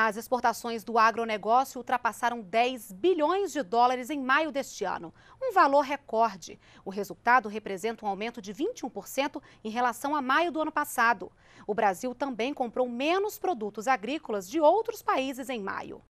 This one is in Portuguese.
As exportações do agronegócio ultrapassaram 10 bilhões de dólares em maio deste ano, um valor recorde. O resultado representa um aumento de 21% em relação a maio do ano passado. O Brasil também comprou menos produtos agrícolas de outros países em maio.